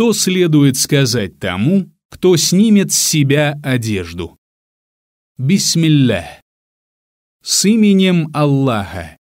что следует сказать тому, кто снимет с себя одежду. Бисмилля. С именем Аллаха,